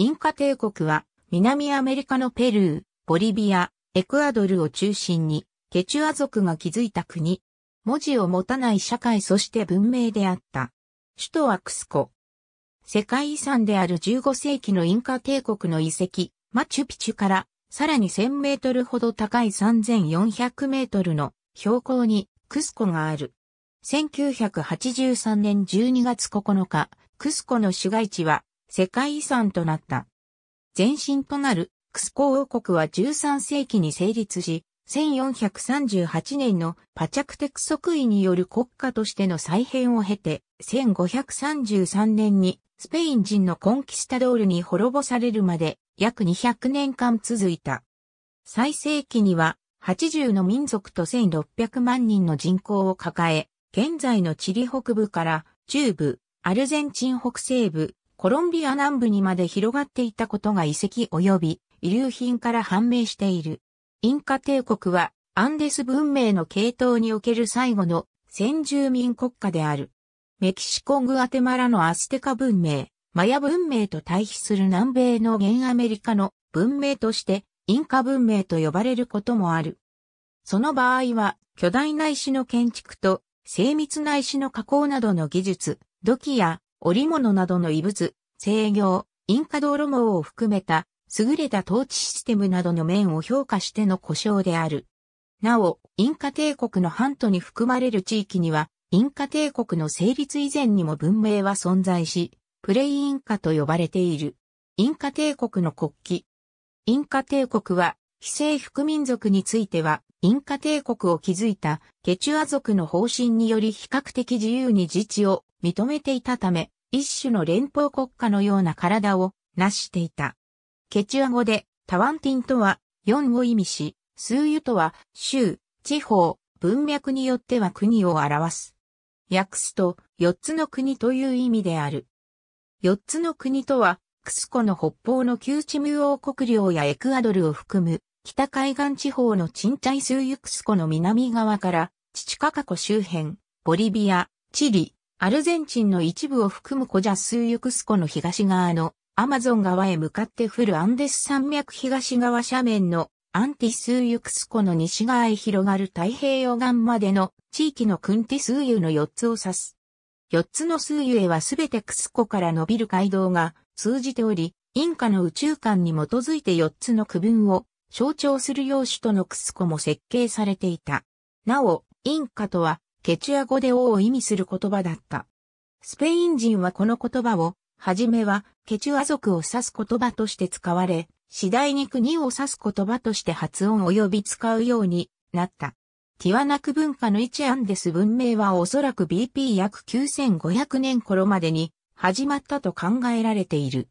インカ帝国は南アメリカのペルー、ボリビア、エクアドルを中心にケチュア族が築いた国。文字を持たない社会そして文明であった。首都はクスコ。世界遺産である15世紀のインカ帝国の遺跡、マチュピチュからさらに1000メートルほど高い3400メートルの標高にクスコがある。1983年12月9日、クスコの市街地は世界遺産となった。前身となるクスコ王国は13世紀に成立し、1438年のパチャクテク即位による国家としての再編を経て、1533年にスペイン人のコンキスタドールに滅ぼされるまで約200年間続いた。最盛期には80の民族と1600万人の人口を抱え、現在のチリ北部から中部、アルゼンチン北西部、コロンビア南部にまで広がっていたことが遺跡及び遺留品から判明している。インカ帝国はアンデス文明の系統における最後の先住民国家である。メキシコグアテマラのアステカ文明、マヤ文明と対比する南米の現アメリカの文明としてインカ文明と呼ばれることもある。その場合は巨大な石の建築と精密な石の加工などの技術、土器や織物などの遺物、制御、インカ道路網を含めた優れた統治システムなどの面を評価しての故障である。なお、インカ帝国の半島に含まれる地域には、インカ帝国の成立以前にも文明は存在し、プレイインカと呼ばれている。インカ帝国の国旗。インカ帝国は、非政府民族については、インカ帝国を築いたケチュア族の方針により比較的自由に自治を認めていたため、一種の連邦国家のような体を成していた。ケチュア語で、タワンティンとは、4を意味し、スーユとは、州、地方、文脈によっては国を表す。訳すと、4つの国という意味である。4つの国とは、クスコの北方の旧チム王国領やエクアドルを含む、北海岸地方のチンチャイスーユクスコの南側から、チチカカ湖周辺、ボリビア、チリ、アルゼンチンの一部を含むコジャスーユクスコの東側のアマゾン川へ向かって降るアンデス山脈東側斜面のアンティスーユクスコの西側へ広がる太平洋岸までの地域のクンティスーユの4つを指す。4つのスーユへはすべてクスコから伸びる街道が通じており、インカの宇宙観に基づいて4つの区分を象徴する用紙とのクスコも設計されていた。なお、インカとはケチュア語で王を意味する言葉だった。スペイン人はこの言葉を、はじめはケチュア族を指す言葉として使われ、次第に国を指す言葉として発音及び使うようになった。ティワナク文化の一ンデス文明はおそらく BP 約9500年頃までに始まったと考えられている。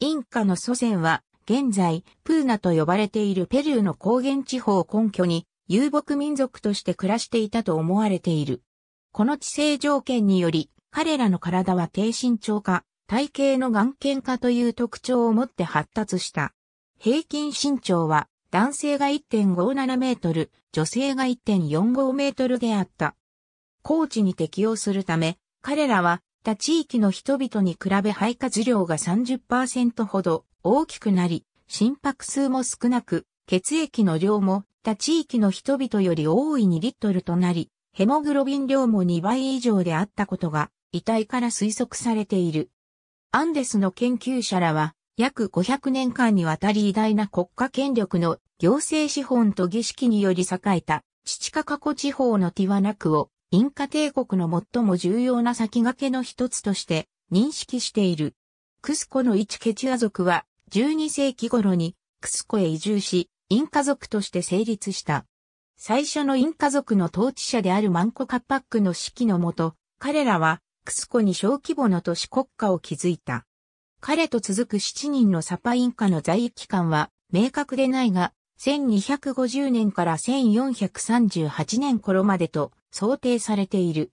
インカの祖先は現在プーナと呼ばれているペルーの高原地方を根拠に遊牧民族として暮らしていたと思われている。この地勢条件により、彼らの体は低身長化、体型の眼見化という特徴を持って発達した。平均身長は男性が1.57メートル、女性が1.45メートルであった。高地に適応するため、彼らは他地域の人々に比べ肺活量が30%ほど大きくなり、心拍数も少なく、血液の量もった地域の人々より大いにリットルとなり、ヘモグロビン量も2倍以上であったことが、遺体から推測されている。アンデスの研究者らは、約500年間にわたり偉大な国家権力の行政資本と儀式により栄えた、チチカカ湖地方のティワナクを、インカ帝国の最も重要な先駆けの一つとして認識している。クスコの一ケチア族は12世紀頃にクスコへ移住し、インカ族として成立した。最初のインカ族の統治者であるマンコカッパックの指揮のもと、彼らはクスコに小規模の都市国家を築いた。彼と続く7人のサパインカの在位期間は明確でないが、1250年から1438年頃までと想定されている。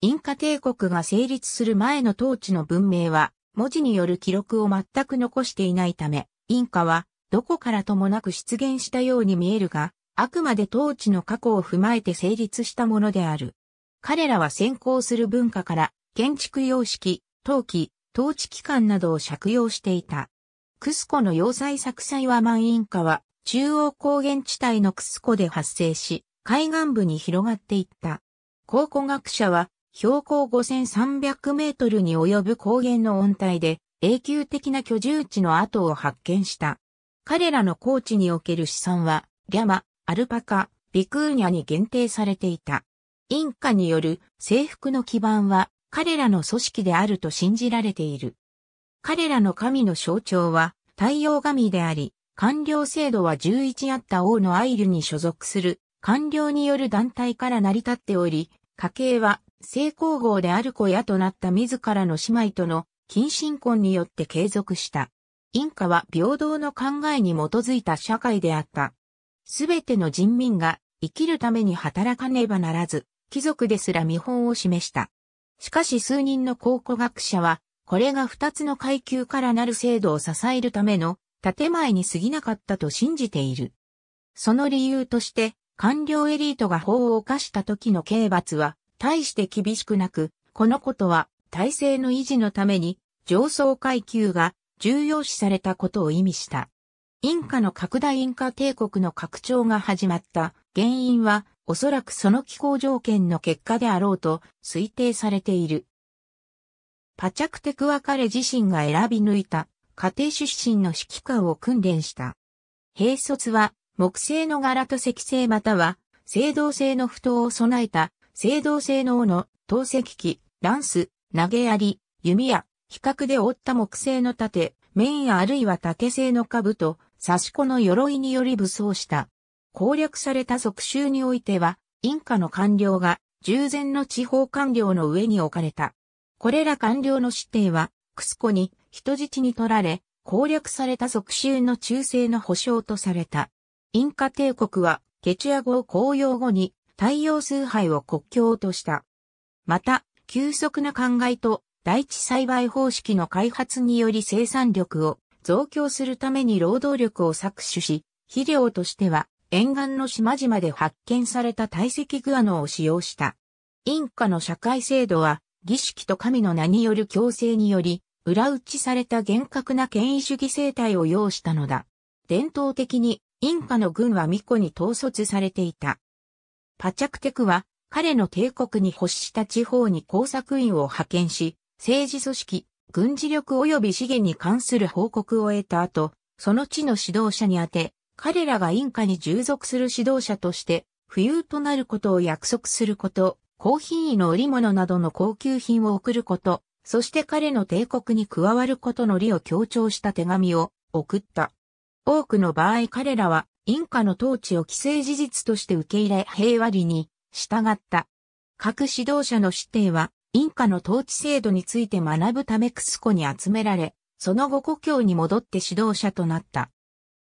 インカ帝国が成立する前の統治の文明は、文字による記録を全く残していないため、インカはどこからともなく出現したように見えるが、あくまで当地の過去を踏まえて成立したものである。彼らは先行する文化から建築様式、陶器、統治機関などを借用していた。クスコの要塞作祭は満員化は中央高原地帯のクスコで発生し、海岸部に広がっていった。考古学者は標高5300メートルに及ぶ高原の温帯で永久的な居住地の跡を発見した。彼らの高地における資産は、リャマ、アルパカ、ビクーニャに限定されていた。インカによる征服の基盤は彼らの組織であると信じられている。彼らの神の象徴は太陽神であり、官僚制度は11あった王のアイルに所属する官僚による団体から成り立っており、家系は成功号である子屋となった自らの姉妹との近親婚によって継続した。インカは平等の考えに基づいた社会であった。すべての人民が生きるために働かねばならず、貴族ですら見本を示した。しかし数人の考古学者は、これが二つの階級からなる制度を支えるための建前に過ぎなかったと信じている。その理由として、官僚エリートが法を犯した時の刑罰は、大して厳しくなく、このことは体制の維持のために、上層階級が重要視されたことを意味した。インカの拡大インカ帝国の拡張が始まった原因はおそらくその気候条件の結果であろうと推定されている。パチャクテクは彼自身が選び抜いた家庭出身の指揮官を訓練した。兵卒は木製の柄と石製または青銅製の不当を備えた青銅製の斧、投石器、ランス、投げ槍、弓矢、比較で折った木製の盾、面やあるいは竹製の兜、刺し子の鎧により武装した。攻略された属州においては、インカの官僚が従前の地方官僚の上に置かれた。これら官僚の指定は、クスコに人質に取られ、攻略された属州の忠誠の保障とされた。インカ帝国は、ケチュア語を公用語に、太陽崇拝を国教とした。また、急速な考えと大地栽培方式の開発により生産力を増強するために労働力を搾取し、肥料としては沿岸の島々で発見された堆積グアノを使用した。インカの社会制度は儀式と神の名による強制により、裏打ちされた厳格な権威主義生態を要したのだ。伝統的にインカの軍は巫女に統率されていた。パチャクテクは彼の帝国に欲した地方に工作員を派遣し、政治組織、軍事力及び資源に関する報告を得た後、その地の指導者に宛て、彼らがインカに従属する指導者として、浮遊となることを約束すること、高品位の織物などの高級品を送ること、そして彼の帝国に加わることの利を強調した手紙を送った。多くの場合彼らはインカの統治を既成事実として受け入れ平和理に従った。各指導者の指定はインカの統治制度について学ぶためクスコに集められ、その後故郷に戻って指導者となった。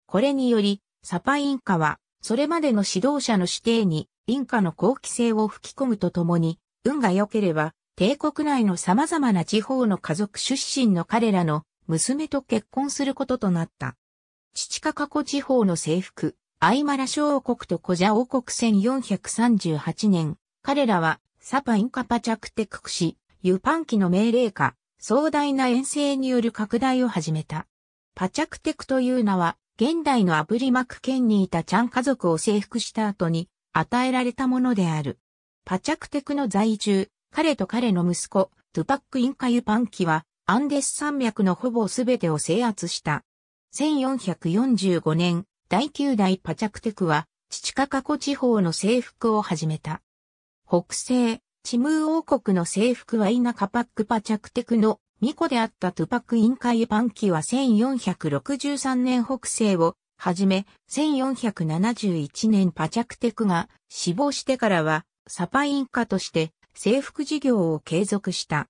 これにより、サパインカは、それまでの指導者の指定に、インカの後期性を吹き込むとともに、運が良ければ、帝国内の様々な地方の家族出身の彼らの娘と結婚することとなった。父カカコ地方の征服、アイマラ小王国とコジャ王国1438年、彼らはサパインカパチャクテクク氏、ユパンキの命令下、壮大な遠征による拡大を始めた。パチャクテクという名は、現代のアブリマク県にいたチャン家族を征服した後に与えられたものである。パチャクテクの在住、彼と彼の息子、トゥパック・インカ・ユパンキは、アンデス山脈のほぼすべてを制圧した。1445年、第9代パチャクテクは、チチカカコ地方の征服を始めた。北西、チムー王国の征服はイナカパックパチャクテクの巫女であったトゥパクインカイパンキは1463年北西をはじめ、1471年パチャクテクが死亡してからは、サパインカとして征服事業を継続した。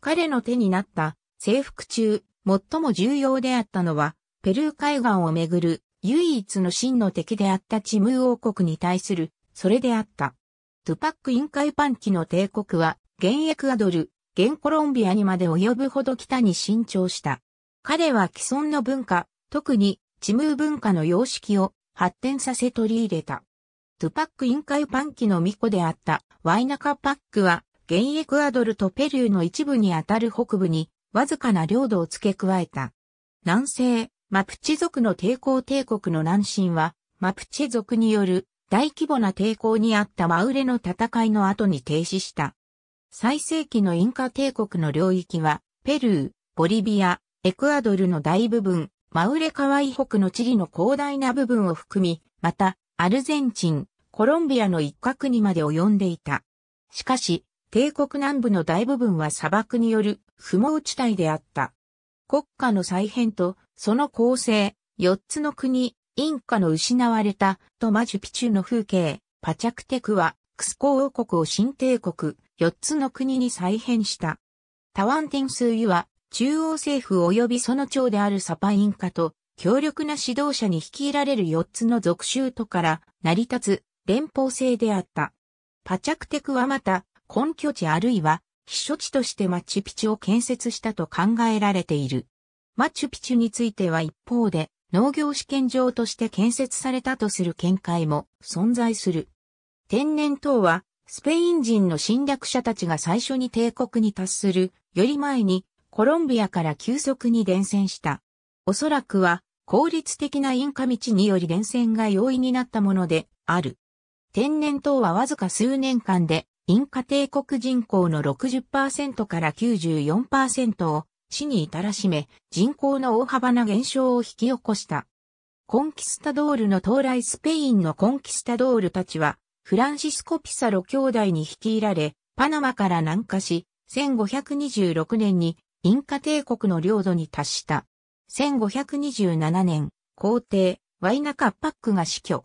彼の手になった征服中、最も重要であったのは、ペルー海岸をめぐる唯一の真の敵であったチムー王国に対する、それであった。トゥパックインカイパンキの帝国は、現エクアドル、現コロンビアにまで及ぶほど北に伸長した。彼は既存の文化、特に、チムー文化の様式を発展させ取り入れた。トゥパックインカイパンキの巫女であったワイナカパックは、現エクアドルとペルーの一部にあたる北部に、わずかな領土を付け加えた。南西、マプチ族の抵抗帝国の南進は、マプチェ族による大規模な抵抗にあったマウレの戦いの後に停止した。最盛期のインカ帝国の領域は、ペルー、ボリビア、エクアドルの大部分、マウレカワイ北の地理の広大な部分を含み、また、アルゼンチン、コロンビアの一角にまで及んでいた。しかし、帝国南部の大部分は砂漠による不毛地帯であった。国家の再編と、その構成、4つの国、インカの失われたとマジュピチュの風景、パチャクテクは、クスコ王国を新帝国、四つの国に再編した。タワンティンスーユは、中央政府及びその長であるサパインカと、強力な指導者に率いられる四つの属州都から成り立つ連邦制であった。パチャクテクはまた、根拠地あるいは、避暑地としてマチュピチュを建設したと考えられている。マチュピチュについては一方で、農業試験場として建設されたとする見解も存在する。天然痘は、スペイン人の侵略者たちが最初に帝国に達するより前にコロンビアから急速に伝染した。おそらくは効率的なインカ道により伝染が容易になったものである。天然痘はわずか数年間でインカ帝国人口の60%から94%を死に至らしめ、人口の大幅な減少を引き起こした。コンキスタドールの到来スペインのコンキスタドールたちは、フランシスコ・ピサロ兄弟に率いられ、パナマから南下し、1526年にインカ帝国の領土に達した。1527年、皇帝、ワイナカ・パックが死去。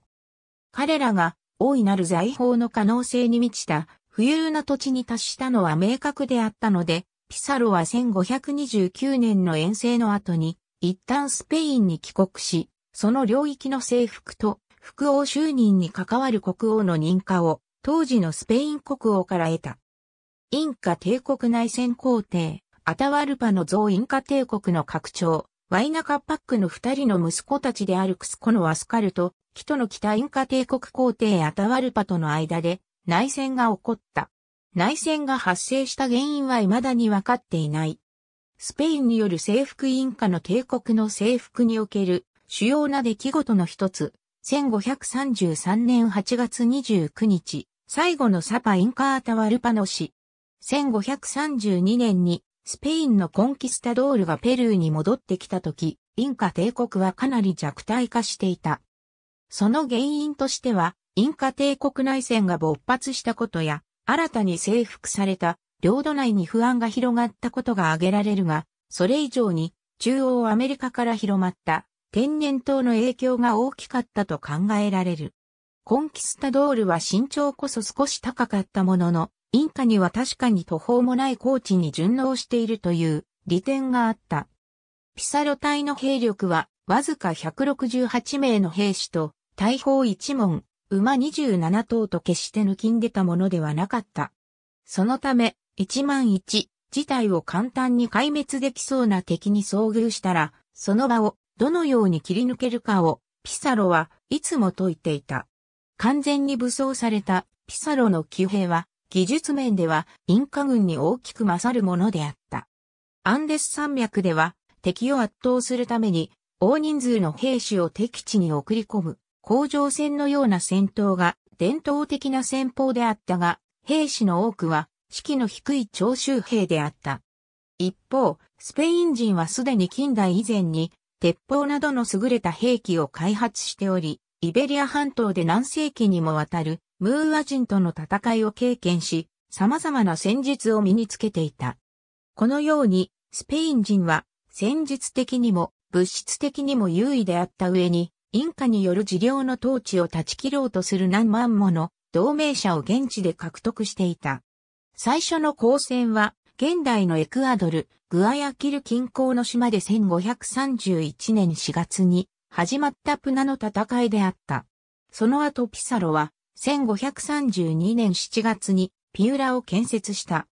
彼らが大いなる財宝の可能性に満ちた富裕な土地に達したのは明確であったので、ピサロは1529年の遠征の後に、一旦スペインに帰国し、その領域の征服と副王就任に関わる国王の認可を当時のスペイン国王から得た。インカ帝国内戦皇帝、アタワルパの像インカ帝国の拡張、ワイナカパックの二人の息子たちであるクスコのアスカルと、キトの北インカ帝国皇帝アタワルパとの間で内戦が起こった。内戦が発生した原因は未だに分かっていない。スペインによる征服インカの帝国の征服における主要な出来事の一つ、1533年8月29日、最後のサパインカータワルパの死。1532年にスペインのコンキスタドールがペルーに戻ってきた時、インカ帝国はかなり弱体化していた。その原因としては、インカ帝国内戦が勃発したことや、新たに征服された領土内に不安が広がったことが挙げられるが、それ以上に中央アメリカから広まった天然痘の影響が大きかったと考えられる。コンキスタドールは身長こそ少し高かったものの、インカには確かに途方もない高地に順応しているという利点があった。ピサロ隊の兵力はわずか168名の兵士と大砲1門、馬27頭と決して抜きんでたものではなかった。そのため、1万1自体を簡単に壊滅できそうな敵に遭遇したら、その場をどのように切り抜けるかを、ピサロはいつも解いていた。完全に武装されたピサロの騎兵は、技術面ではインカ軍に大きく勝るものであった。アンデス山脈では敵を圧倒するために大人数の兵士を敵地に送り込む。甲状戦のような戦闘が伝統的な戦法であったが、兵士の多くは士気の低い徴収兵であった。一方、スペイン人はすでに近代以前に鉄砲などの優れた兵器を開発しており、イベリア半島で何世紀にもわたるムーア人との戦いを経験し、様々な戦術を身につけていた。このように、スペイン人は戦術的にも物質的にも優位であった上に、インカによる事業の統治を断ち切ろうとする何万もの同盟者を現地で獲得していた。最初の交戦は、現代のエクアドル、グアヤキル近郊の島で1531年4月に始まったプナの戦いであった。その後ピサロは1532年7月にピーラを建設した。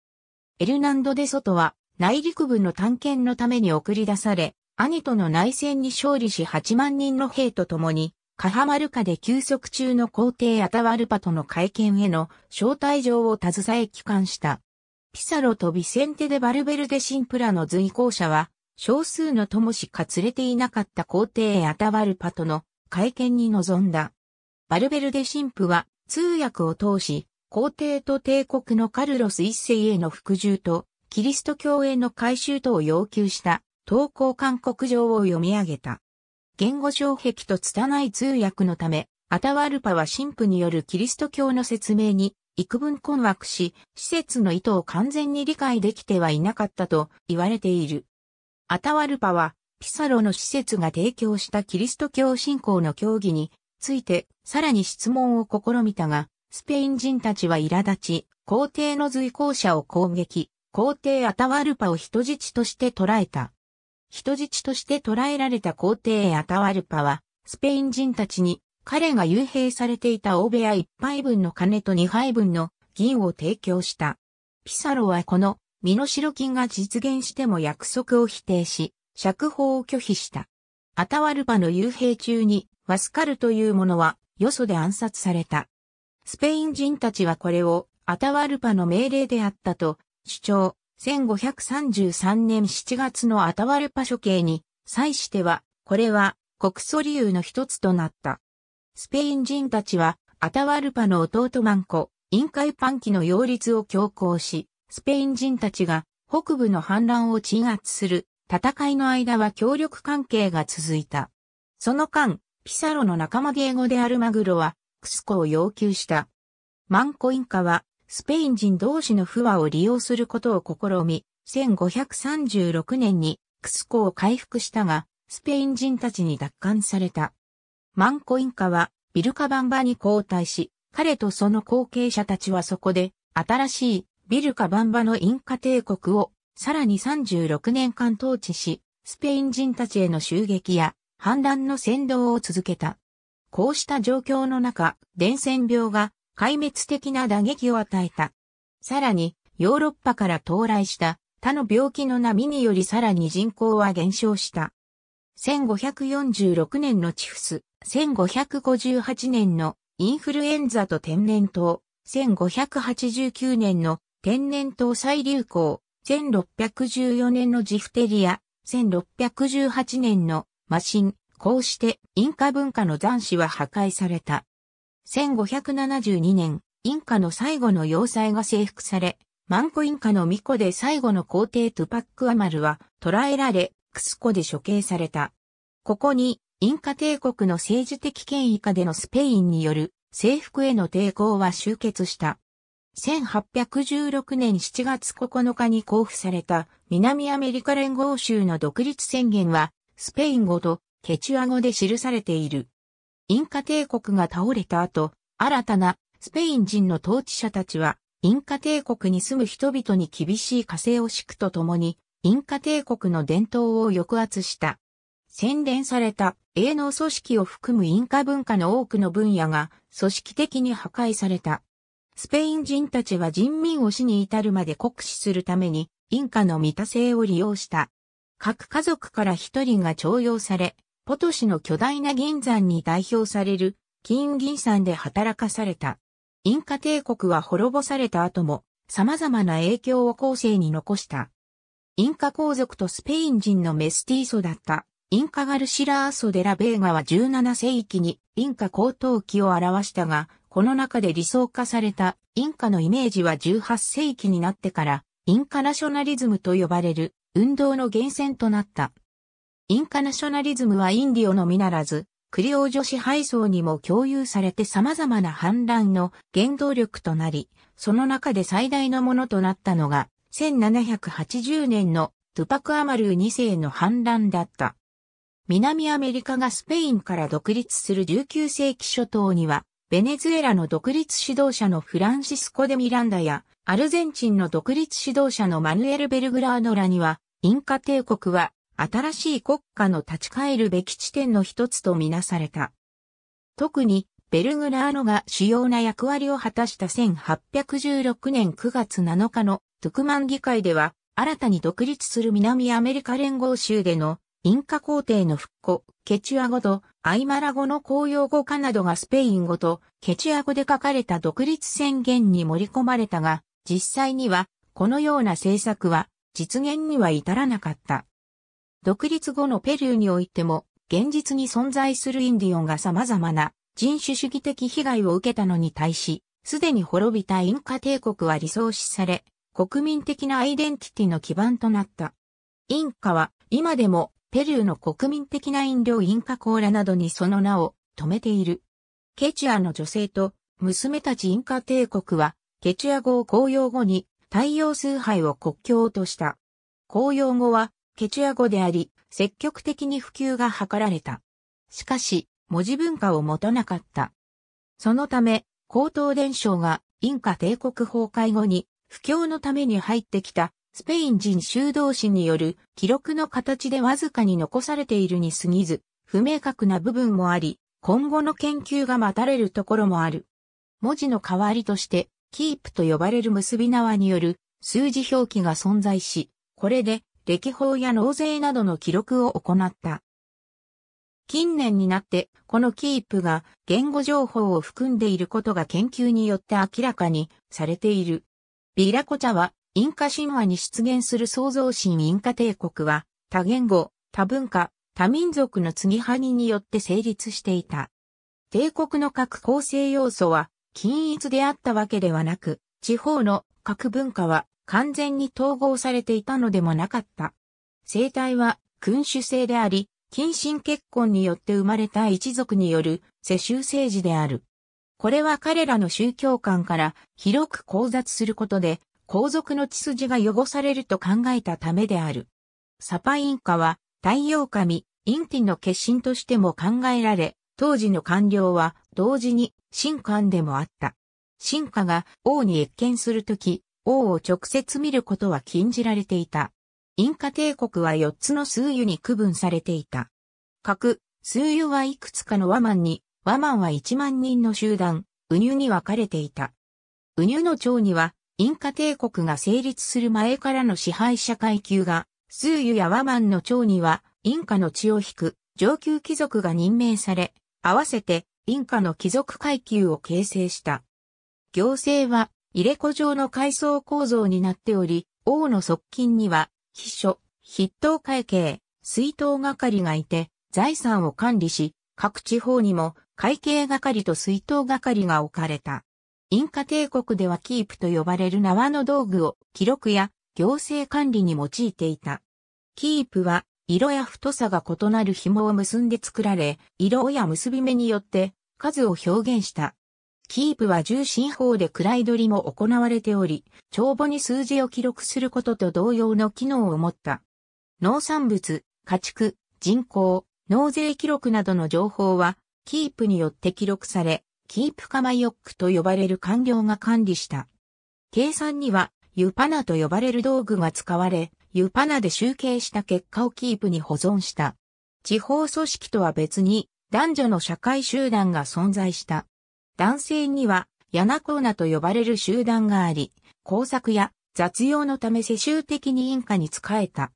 エルナンド・デ・ソトは内陸部の探検のために送り出され、兄との内戦に勝利し8万人の兵と共に、カハマルカで休息中の皇帝アタワルパとの会見への招待状を携え帰還した。ピサロとビセンテでバルベルデシンプラの随行者は、少数の友しか連れていなかった皇帝アタワルパとの会見に臨んだ。バルベルデ神父は通訳を通し、皇帝と帝国のカルロス一世への服従と、キリスト教への改修とを要求した。投稿勧告状を読み上げた。言語障壁と拙い通訳のため、アタワルパは神父によるキリスト教の説明に幾分困惑し、施設の意図を完全に理解できてはいなかったと言われている。アタワルパは、ピサロの施設が提供したキリスト教信仰の教義について、さらに質問を試みたが、スペイン人たちは苛立ち、皇帝の随行者を攻撃、皇帝アタワルパを人質として捉えた。人質として捕らえられた皇帝アタワルパは、スペイン人たちに、彼が幽閉されていた大部屋1杯分の金と2杯分の銀を提供した。ピサロはこの身代金が実現しても約束を否定し、釈放を拒否した。アタワルパの幽閉中に、ワスカルというものは、よそで暗殺された。スペイン人たちはこれを、アタワルパの命令であったと主張。1533年7月のアタワルパ処刑に、際しては、これは国祖理由の一つとなった。スペイン人たちは、アタワルパの弟マンコ、インカイパンキの擁立を強行し、スペイン人たちが北部の反乱を鎮圧する戦いの間は協力関係が続いた。その間、ピサロの仲間ゲーゴであるマグロは、クスコを要求した。マンコインカはスペイン人同士の不和を利用することを試み、1536年にクスコを回復したが、スペイン人たちに奪還された。マンコインカはビルカバンバに交代し、彼とその後継者たちはそこで新しいビルカバンバのインカ帝国をさらに36年間統治し、スペイン人たちへの襲撃や反乱の扇動を続けた。こうした状況の中、伝染病が壊滅的な打撃を与えた。さらに、ヨーロッパから到来した他の病気の波によりさらに人口は減少した。1546年のチフス、1558年のインフルエンザと天然痘、1589年の天然痘再流行、1614年のジフテリア、1618年のマシン、こうしてインカ文化の残滓は破壊された。1572年、インカの最後の要塞が征服され、マンコインカの巫女で最後の皇帝トゥパックアマルは捕らえられ、クスコで処刑された。ここに、インカ帝国の政治的権威下でのスペインによる征服への抵抗は終結した。1816年7月9日に交付された南アメリカ連合州の独立宣言はスペイン語とケチュア語で記されている。インカ帝国が倒れた後、新たなスペイン人の統治者たちは、インカ帝国に住む人々に厳しい火星を敷くとともに、インカ帝国の伝統を抑圧した。洗練された営農組織を含むインカ文化の多くの分野が組織的に破壊された。スペイン人たちは人民を死に至るまで酷使するために、インカの見た性を利用した。各家族から一人が徴用され、ポトシの巨大な銀山に代表される金銀山で働かされた。インカ帝国は滅ぼされた後も様々な影響を後世に残した。インカ皇族とスペイン人のメスティーソだったインカガルシラーソデラベーガは17世紀にインカ高等期を表したが、この中で理想化されたインカのイメージは18世紀になってからインカナショナリズムと呼ばれる運動の源泉となった。インカナショナリズムはインディオのみならず、クリオ女子配送にも共有されて様々な反乱の原動力となり、その中で最大のものとなったのが、1780年のトゥパク・アマルー2世の反乱だった。南アメリカがスペインから独立する19世紀初頭には、ベネズエラの独立指導者のフランシスコ・デ・ミランダや、アルゼンチンの独立指導者のマヌエル・ベルグラーノらには、インカ帝国は新しい国家の立ち返るべき地点の一つとみなされた。特に、ベルグラーノが主要な役割を果たした1816年9月7日のトゥクマン議会では、新たに独立する南アメリカ連合州でのインカ皇帝の復古、ケチュア語とアイマラ語の公用語化などがスペイン語とケチュア語で書かれた独立宣言に盛り込まれたが、実際にはこのような政策は実現には至らなかった。独立後のペルーにおいても、現実に存在するインディオンが様々な人種主義的被害を受けたのに対し、すでに滅びたインカ帝国は理想視され、国民的なアイデンティティの基盤となった。インカは今でもペルーの国民的な飲料インカコーラなどにその名を止めている。ケチアの女性と娘たちインカ帝国はケチア語を公用語に太陽崇拝を国教とした。公用語はケチュア語であり、積極的に普及が図られた。しかし、文字文化を持たなかった。そのため、高等伝承がインカ帝国崩壊後に、不況のために入ってきたスペイン人修道士による記録の形でわずかに残されているに過ぎず、不明確な部分もあり、今後の研究が待たれるところもある。文字の代わりとして、キープと呼ばれる結び縄による数字表記が存在し、これで歴法や納税などの記録を行った。近年になって、このキープが言語情報を含んでいることが研究によって明らかにされている。ビラコチャは、インカ神話に出現する創造神インカ帝国は、多言語、多文化、多民族の継ぎはぎによって成立していた。帝国の各構成要素は均一であったわけではなく、地方の各文化は完全に統合されていたのでもなかった。生体は君主制であり、近親結婚によって生まれた一族による世襲政治である。これは彼らの宗教観から広く交雑することで、皇族の血筋が汚されると考えたためである。サパインカは太陽神、インティの決心としても考えられ、当時の官僚は同時に神官でもあった。神官が王に越見するとき、王を直接見ることは禁じられていた。インカ帝国は4つの数湯に区分されていた。各、数湯はいくつかの和満に、和満は1万人の集団、ウニュに分かれていた。ウニュの長には、インカ帝国が成立する前からの支配者階級が、数湯や和満の長には、インカの血を引く上級貴族が任命され、合わせてインカの貴族階級を形成した。行政は入れ子状の階層構造になっており、王の側近には、秘書、筆頭会計、水頭係がいて、財産を管理し、各地方にも会計係と水頭係が置かれた。インカ帝国ではキープと呼ばれる縄の道具を記録や行政管理に用いていた。キープは色や太さが異なる紐を結んで作られ、色や結び目によって数を表現した。キープは重心法で位取りも行われており、帳簿に数字を記録することと同様の機能を持った。農産物、家畜、人口、納税記録などの情報は、キープによって記録され、キープカマヨックと呼ばれる官僚が管理した。計算には、ユパナと呼ばれる道具が使われ、ユパナで集計した結果をキープに保存した。地方組織とは別に、男女の社会集団が存在した。男性には、ヤナコーナと呼ばれる集団があり、工作や雑用のため世襲的にインカに仕えた。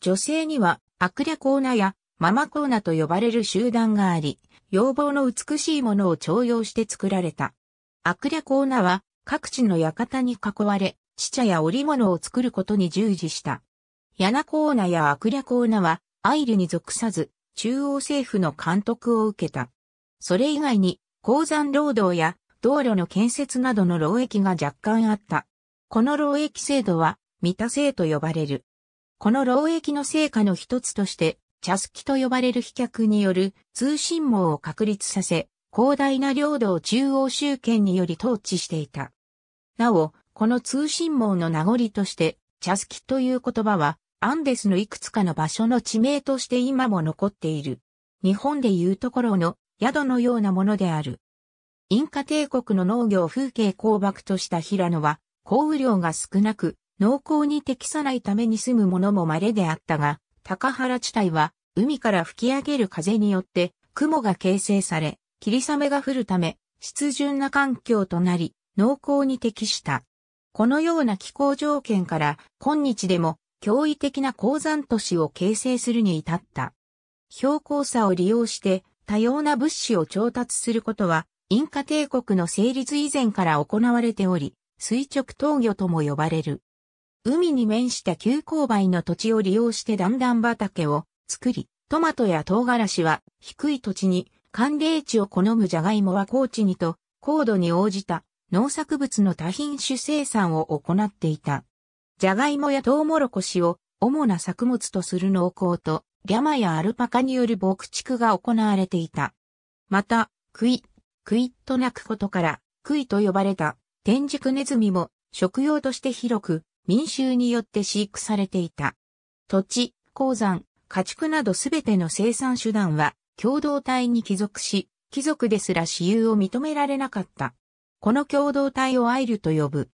女性には、アクリコーナやママコーナと呼ばれる集団があり、要望の美しいものを徴用して作られた。アクリコーナは各地の館に囲われ、茶茶や織物を作ることに従事した。ヤナコーナやアクリコーナはアイルに属さず、中央政府の監督を受けた。それ以外に、鉱山労働や道路の建設などの労役が若干あった。この労役制度は、三田制と呼ばれる。この労役の成果の一つとして、茶スきと呼ばれる飛脚による通信網を確立させ、広大な領土を中央集権により統治していた。なお、この通信網の名残として、茶スきという言葉は、アンデスのいくつかの場所の地名として今も残っている。日本でいうところの宿のようなものである。インカ帝国の農業風景工漠とした平野は、降雨量が少なく、農耕に適さないために住むものも稀であったが、高原地帯は、海から吹き上げる風によって、雲が形成され、霧雨が降るため、湿潤な環境となり、農耕に適した。このような気候条件から、今日でも、驚異的な鉱山都市を形成するに至った。標高差を利用して、多様な物資を調達することは、インカ帝国の成立以前から行われており、垂直闘魚とも呼ばれる。海に面した急勾配の土地を利用して段々畑を作り、トマトや唐辛子は低い土地に、寒冷地を好むジャガイモは高地にと、高度に応じた農作物の多品種生産を行っていた。ジャガイモやトウモロコシを主な作物とする農耕とリャマやアルパカによる牧畜が行われていた。また、クイ、クイッと鳴くことから、クイと呼ばれた、天竺ネズミも、食用として広く、民衆によって飼育されていた。土地、鉱山、家畜などすべての生産手段は、共同体に帰属し、貴族ですら私有を認められなかった。この共同体をアイルと呼ぶ。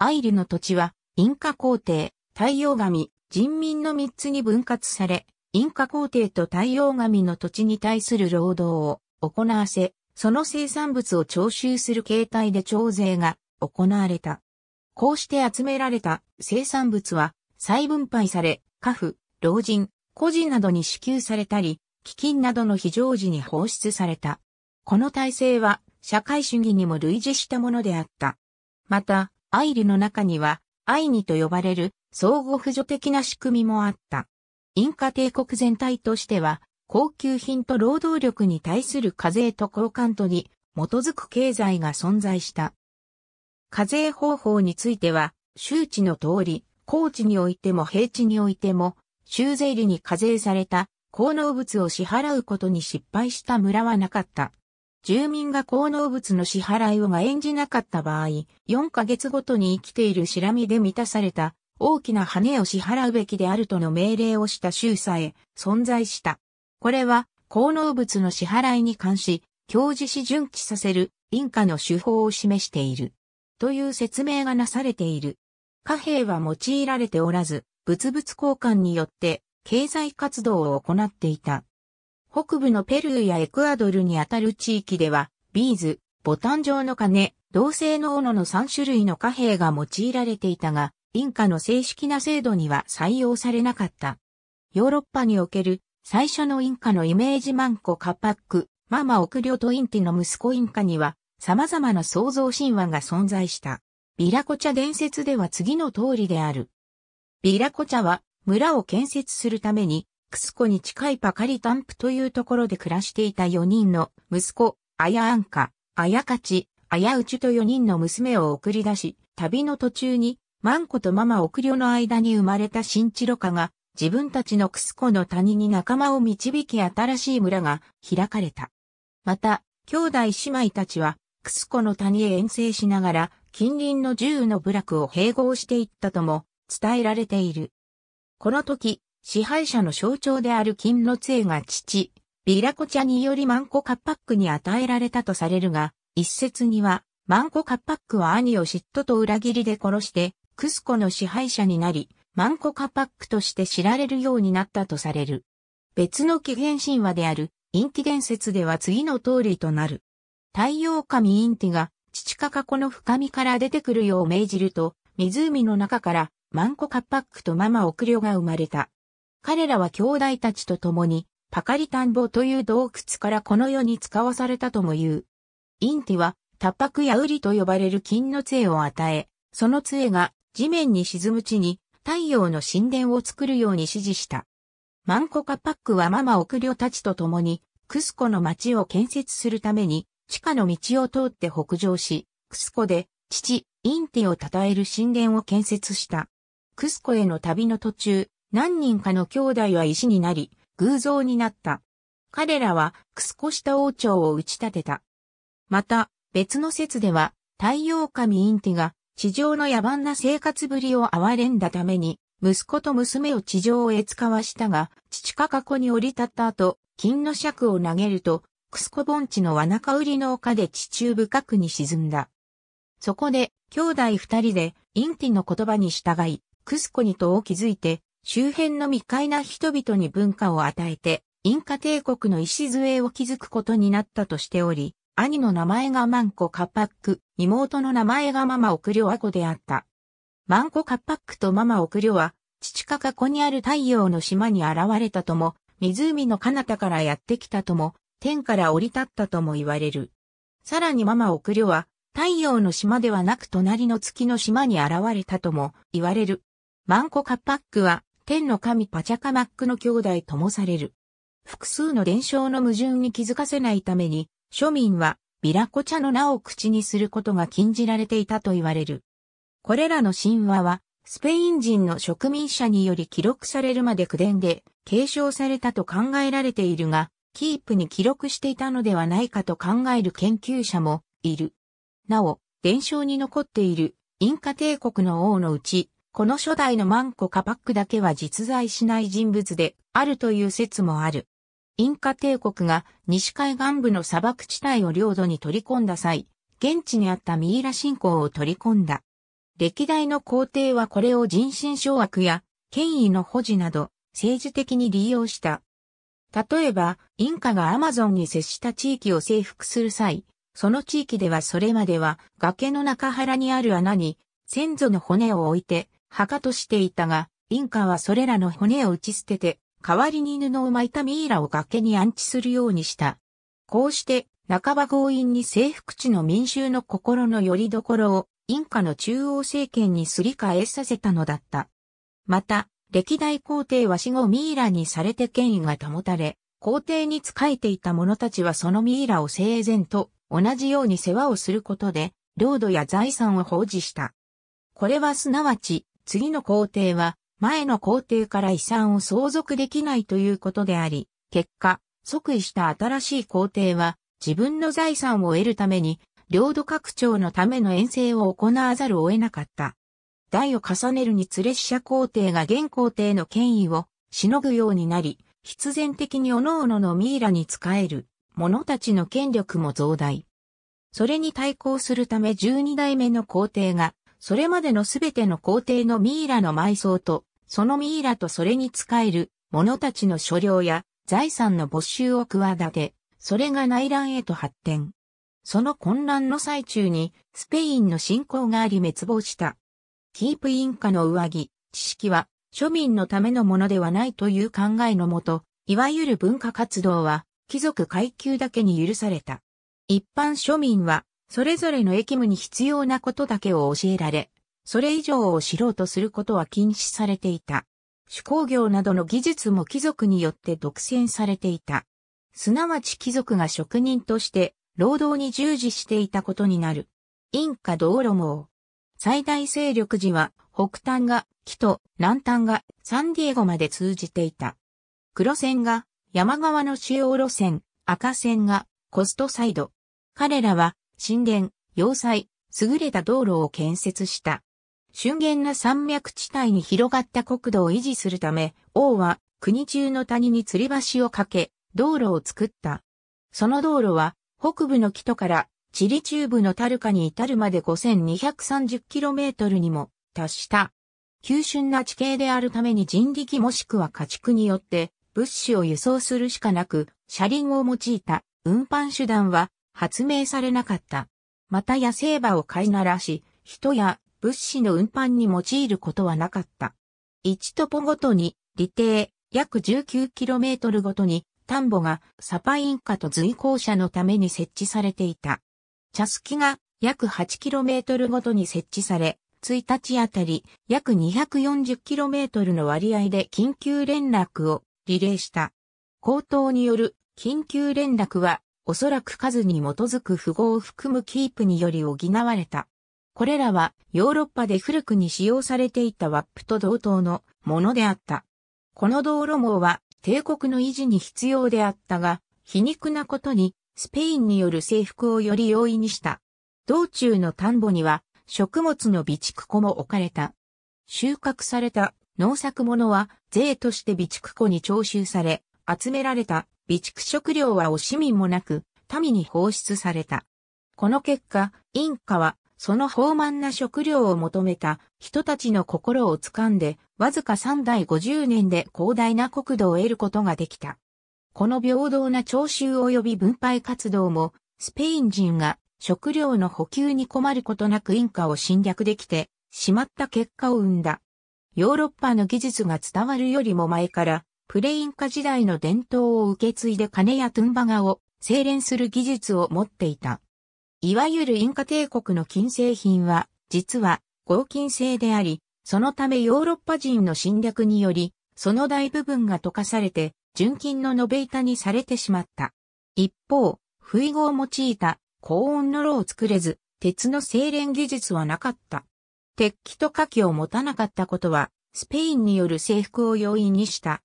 アイルの土地は、インカ皇帝、太陽神、人民の三つに分割され、インカ皇帝と太陽神の土地に対する労働を行わせ、その生産物を徴収する形態で徴税が行われた。こうして集められた生産物は再分配され、家父、老人、個人などに支給されたり、基金などの非常時に放出された。この体制は社会主義にも類似したものであった。また、アイルの中には、アイニと呼ばれる相互扶助的な仕組みもあった。インカ帝国全体としては、高級品と労働力に対する課税と交換とに基づく経済が存在した。課税方法については、周知の通り、高地においても平地においても、州税理に課税された高能物を支払うことに失敗した村はなかった。住民が高能物の支払いをが演じなかった場合、4ヶ月ごとに生きているシラミで満たされた大きな羽を支払うべきであるとの命令をした州さえ存在した。これは、高能物の支払いに関し、教示し順記させる、インカの手法を示している。という説明がなされている。貨幣は用いられておらず、物々交換によって経済活動を行っていた。北部のペルーやエクアドルにあたる地域では、ビーズ、ボタン状の金、銅製の斧の3種類の貨幣が用いられていたが、インカの正式な制度には採用されなかった。ヨーロッパにおける最初のインカのイメージマンコカパック、ママオクリョトインティの息子インカには様々な創造神話が存在した。ビラコチャ伝説では次の通りである。ビラコチャは村を建設するためにクスコに近いパカリタンプというところで暮らしていた4人の息子、アヤアンカ、アヤカチ、アヤウチュと4人の娘を送り出し、旅の途中にマンコとママオクリョの間に生まれた新チロカが、自分たちのクスコの谷に仲間を導き新しい村が開かれた。また、兄弟姉妹たちは、クスコの谷へ遠征しながら、近隣の銃の部落を併合していったとも伝えられている。この時、支配者の象徴である金の杖が父、ビラコチャによりマンコカッパックに与えられたとされるが、一説には、マンコカッパックは兄を嫉妬と裏切りで殺して、クスコの支配者になり、マンコカパックとして知られるようになったとされる。別の起源神話である、インティ伝説では次の通りとなる。太陽神インティが、父かかこの深みから出てくるよう命じると、湖の中から、マンコカパックとママオクリョが生まれた。彼らは兄弟たちと共に、パカリ田んぼという洞窟からこの世に使わされたとも言う。インティは、タパクやウリと呼ばれる金の杖を与え、その杖が地面に沈む地に太陽の神殿を作るように指示した。マンコカパックはママ奥領たちと共に、クスコの町を建設するために、地下の道を通って北上し、クスコで父、インティを称える神殿を建設した。クスコへの旅の途中、何人かの兄弟は石になり、偶像になった。彼らはクスコした王朝を打ち立てた。また、別の説では、太陽神インティが地上の野蛮な生活ぶりを憐れんだために、息子と娘を地上へ使わしたが、父か過去に降り立った後、金の尺を投げると、クスコ盆地の罠か売りの丘で地中深くに沈んだ。そこで、兄弟二人で、インティの言葉に従い、クスコにとを築いて、周辺の未開な人々に文化を与えて、インカ帝国の礎を築くことになったとしており、兄の名前がマンコ・カッパック、妹の名前がママ・オクリョアコであった。マンコ・カッパックとママ・オクリョは、父かか子にある太陽の島に現れたとも、湖の彼方からやってきたとも、天から降り立ったとも言われる。さらにママ・オクリョは、太陽の島ではなく隣の月の島に現れたとも言われる。マンコ・カッパックは、天の神パチャカマックの兄弟ともされる。複数の伝承の矛盾に気づかせないために、庶民はビラコ茶の名を口にすることが禁じられていたと言われる。これらの神話は、スペイン人の植民者により記録されるまで口伝で継承されたと考えられているが、キープに記録していたのではないかと考える研究者もいる。なお、伝承に残っているインカ帝国の王のうち、この初代のマンコ・カパックだけは実在しない人物であるという説もある。インカ帝国が西海岸部の砂漠地帯を領土に取り込んだ際、現地にあったミイラ信仰を取り込んだ。歴代の皇帝はこれを人心掌握や権威の保持など政治的に利用した。例えば、インカがアマゾンに接した地域を征服する際、その地域ではそれまでは崖の中原にある穴に先祖の骨を置いて墓としていたが、インカはそれらの骨を打ち捨てて代わりに布を巻いたミイラを崖に安置するようにした。こうして、半ば強引に征服地の民衆の心の拠り所を、インカの中央政権にすり替えさせたのだった。また、歴代皇帝は死後ミイラにされて権威が保たれ、皇帝に仕えていた者たちはそのミイラを生前と同じように世話をすることで、領土や財産を保持した。これはすなわち、次の皇帝は、前の皇帝から遺産を相続できないということであり、結果、即位した新しい皇帝は、自分の財産を得るために、領土拡張のための遠征を行わざるを得なかった。代を重ねるにつれ死者皇帝が現皇帝の権威をしのぐようになり、必然的に各々のミイラに仕える者たちの権力も増大。それに対抗するため12代目の皇帝が、それまでのすべての皇帝のミイラの埋葬とそのミイラとそれに仕える者たちの所領や財産の没収を企て、それが内乱へと発展。その混乱の最中にスペインの侵攻があり滅亡した。キープインカの上着、知識は庶民のためのものではないという考えのもと、いわゆる文化活動は貴族階級だけに許された。一般庶民はそれぞれの役務に必要なことだけを教えられ、それ以上を知ろうとすることは禁止されていた。手工業などの技術も貴族によって独占されていた。すなわち貴族が職人として労働に従事していたことになる。インカ道路網。最大勢力時は北端が木と南端がサンディエゴまで通じていた。黒線が山側の主要路線、赤線がコストサイド。彼らは神殿、要塞、優れた道路を建設した。峻厳な山脈地帯に広がった国土を維持するため、王は国中の谷に吊り橋を架け、道路を作った。その道路は、北部の木戸から、チリ中部のタルカに至るまで 5230km にも達した。急峻な地形であるために人力もしくは家畜によって物資を輸送するしかなく、車輪を用いた運搬手段は発明されなかった。また野生馬を飼いならし、人や物資の運搬に用いることはなかった。1トポごとに、離邸、約 19km ごとに、田んぼがサパインカと随行車のために設置されていた。茶すきが約 8km ごとに設置され、1日あたり約 240km の割合で緊急連絡をリレーした。口頭による緊急連絡はおそらく数に基づく符号を含むキープにより補われた。これらはヨーロッパで古くに使用されていたワップと同等のものであった。この道路網は帝国の維持に必要であったが、皮肉なことにスペインによる征服をより容易にした。道中の田んぼには食物の備蓄庫も置かれた。収穫された農作物は税として備蓄庫に徴収され、集められた備蓄食料は惜しみもなく、民に放出された。この結果、インカはその豊満な食料を求めた人たちの心を掴んで、わずか3代50年で広大な国土を得ることができた。この平等な徴収及び分配活動も、スペイン人が食料の補給に困ることなくインカを侵略できて、しまった結果を生んだ。ヨーロッパの技術が伝わるよりも前から、プレインカ時代の伝統を受け継いで金やトゥンバガを精錬する技術を持っていた。いわゆるインカ帝国の金製品は、実は合金製であり、そのためヨーロッパ人の侵略により、その大部分が溶かされて、純金の延べ板にされてしまった。一方、不意語を用いた高温の炉を作れず、鉄の精錬技術はなかった。鉄器と火器を持たなかったことは、スペインによる征服を要因にした。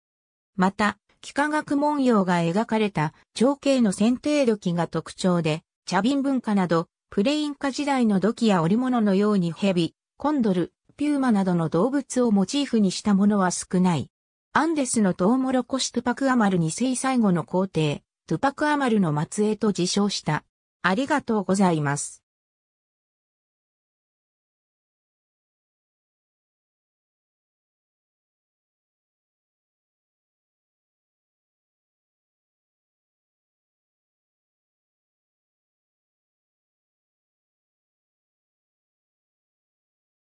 また、幾何学文様が描かれた長径の剪定土器が特徴で、チャビン文化など、プレインカ時代の土器や織物のように蛇、コンドル、ピューマなどの動物をモチーフにしたものは少ない。アンデスのトウモロコシトゥパクアマル2世最後の皇帝、トゥパクアマルの末裔と自称した。ありがとうございます。